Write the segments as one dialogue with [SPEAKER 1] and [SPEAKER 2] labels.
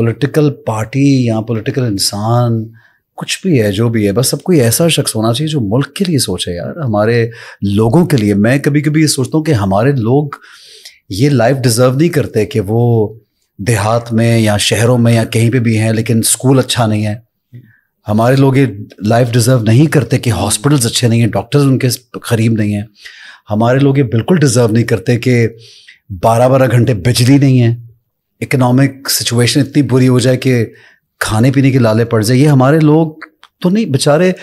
[SPEAKER 1] Political party या political इंसान कुछ भी है जो भी है बस सब कोई ऐसा शख्स होना चाहिए जो मुल्क के लिए सोचे यार हमारे लोगों के लिए मैं कभी कभी ये सोचता हूँ कि हमारे लोग ये लाइफ डिज़र्व नहीं करते कि वो देहात में या शहरों में या कहीं पे भी हैं लेकिन स्कूल अच्छा नहीं है हमारे लोग ये लाइफ डिज़र्व नहीं करते कि हॉस्पिटल्स अच्छे नहीं हैं डॉक्टर्स उनके करीब नहीं हैं हमारे लोग ये बिल्कुल डिज़र्व नहीं करते कि बारह बारह घंटे बिजली नहीं है इकोनॉमिक सिचुएशन इतनी बुरी हो जाए कि खाने पीने की लाले पड़ जाए ये हमारे लोग तो नहीं बेचारे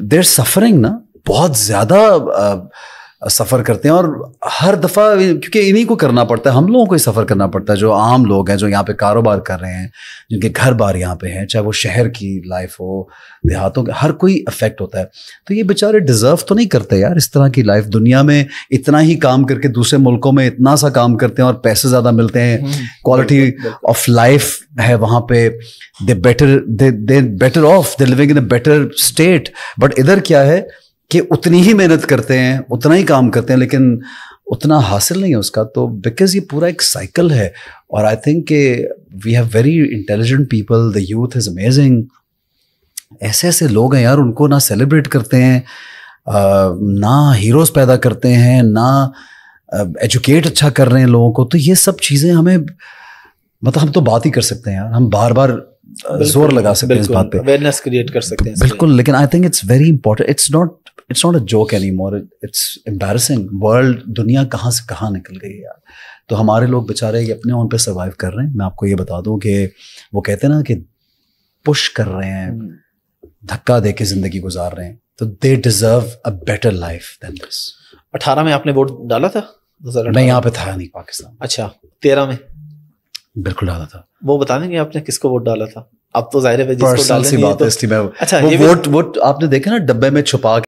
[SPEAKER 1] देर सफरिंग ना बहुत ज़्यादा सफ़र करते हैं और हर दफ़ा क्योंकि इन्हीं को करना पड़ता है हम लोगों को ही सफ़र करना पड़ता है जो आम लोग हैं जो यहाँ पे कारोबार कर रहे हैं जिनके घर बार यहाँ पे हैं चाहे वो शहर की लाइफ हो देहातों का हर कोई अफेक्ट होता है तो ये बेचारे डिज़र्व तो नहीं करते यार इस तरह की लाइफ दुनिया में इतना ही काम करके दूसरे मुल्कों में इतना सा काम करते हैं और पैसे ज़्यादा मिलते हैं क्वालिटी ऑफ लाइफ है वहाँ पे they better they better off they living in a better state but इधर क्या है कि उतनी ही मेहनत करते हैं उतना ही काम करते हैं लेकिन उतना हासिल नहीं है उसका तो बिकॉज ये पूरा एक साइकिल है और आई थिंक कि we have very intelligent people the youth is amazing ऐसे ऐसे लोग हैं यार उनको ना सेलिब्रेट करते हैं ना हीरोज़ पैदा करते हैं ना एजुकेट अच्छा कर रहे हैं लोगों को तो ये सब चीज़ें हमें मतलब हम तो बात ही कर सकते हैं यार हम बार बार जोर लगा सकते हैं इस बात पे
[SPEAKER 2] अवेयरनेस क्रिएट कर सकते हैं बिल्कुल
[SPEAKER 1] लेकिन I think it's very important it's not it's not a joke anymore it's embarrassing world दुनिया कहाँ से कहाँ निकल गई यार तो हमारे लोग बेचारे ये अपने ओन पे सर्वाइव कर रहे हैं मैं आपको ये बता दूँ कि वो कहते हैं ना कि पुश कर रहे हैं हम्म। धक्का दे के ज़िंदगी गुजार रहे हैं तो they deserve a better life than this
[SPEAKER 2] अठारह में आपने वोट डाला था मैं यहाँ पे था नहीं पाकिस्तान अच्छा तेरह में
[SPEAKER 1] बिल्कुल डाला था
[SPEAKER 2] वो बता देंगे आपने किसको वोट डाला था अब तो जाहिर है जिसको डालने बात तो- है इसलिए मैं अच्छा वो वोट वोट आपने देखा ना डब्बे में छुपा